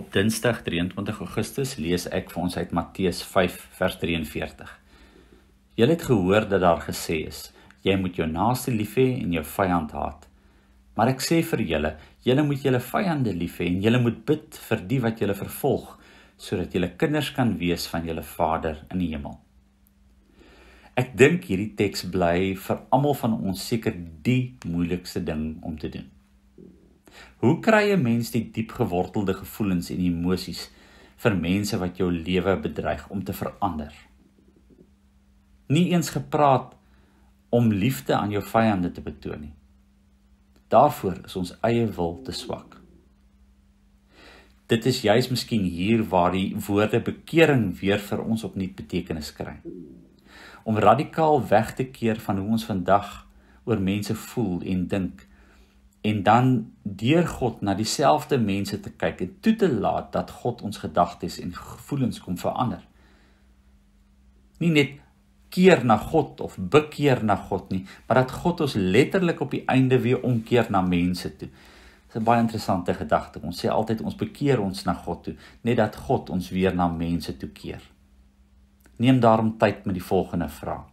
Op Dinsdag 23 Augustus lees ek vir ons uit Matteus 5 vers 43. Jy het gehoor dat daar gesê is: Jy moet jou naaste lief hê en jou vyand haat. Maar ek sê vir julle, julle moet julle vyande lief hê en julle moet bid vir die wat julle vervolg, sodat julle kinders kan wees van julle Vader in die hemel. Ek dink hierdie teks bly vir almal van ons seker die moeilikste ding om te doen. Hoe kry 'n mens die diepgewortelde gevoelens en emosies vir mense wat jou lewe bedreig om te verander? Nie eens gepraat om liefde aan jou vyande te betoon nie. Daarvoor is ons eie wil te swak. Dit is juis miskien hier waar die woorde bekering weer vir ons opnuut betekenis kry. Om radikaal weg te keer van hoe ons vandag oor mense voel en dink en dan deur God na dieselfde mense te kyk en toe te laat dat God ons gedagtes en gevoelens kom verander. Nie net keer na God of bekeer na God nie, maar dat God ons letterlik op die einde weer omkeer na mense toe. Dit is 'n baie interessante gedagte. Ons sê altyd ons bekeer ons na God toe, net dat God ons weer na mense toe keer. Neem daarom tyd met die volgende vraag.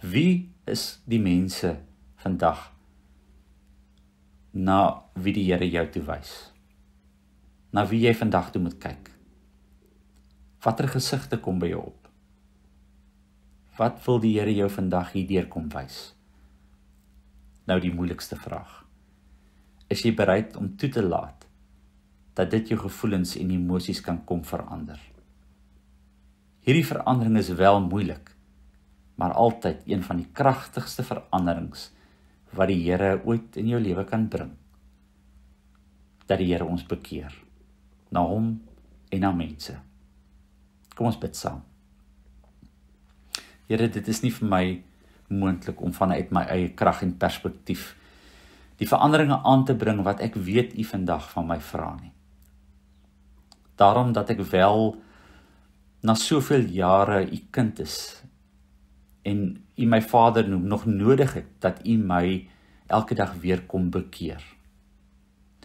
Wie is die mense vandag na wie die Here jou toe wys. Na wie jy vandag toe moet kyk. Watter gesigte kom by jou op? Wat wil die Here jou vandag hierdeur kom wys? Nou die moeilikste vraag. Is jy bereid om toe te laat dat dit jou gevoelens en emosies kan kom verander? Hierdie verandering is wel moeilik, maar altyd een van die kragtigste veranderings wat die Here ooit in jou lewe kan bring. Dat die Here ons bekeer na hom en na mense. Kom ons bid saam. Here, dit is nie vir my moontlik om vanuit my eie krag en perspektief die veranderinge aan te bring wat ek weet u vandag van my vra nie. Daarom dat ek wel na soveel jare u kind is en u my Vader noem nog nodig het dat u my elke dag weer kom bekeer.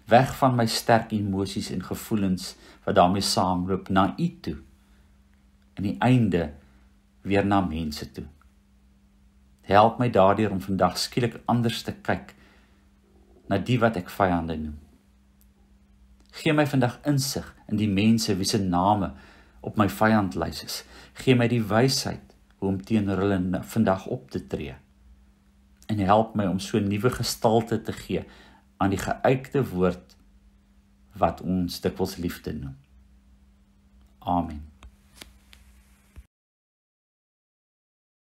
Weg van my sterk emosies en gevoelens wat daarmee saamloop na u toe. In die einde weer na mense toe. Help my daardeur om vandag skielik anders te kyk na die wat ek vyande noem. Gee my vandag insig in die mense wie se name op my vyandlys is. Gee my die wysheid hoe om teenoor hulle vandag op te tree. En help my om so 'n nuwe gestalte te gee aan die geuite woord wat ons dikwels liefde noem. Amen.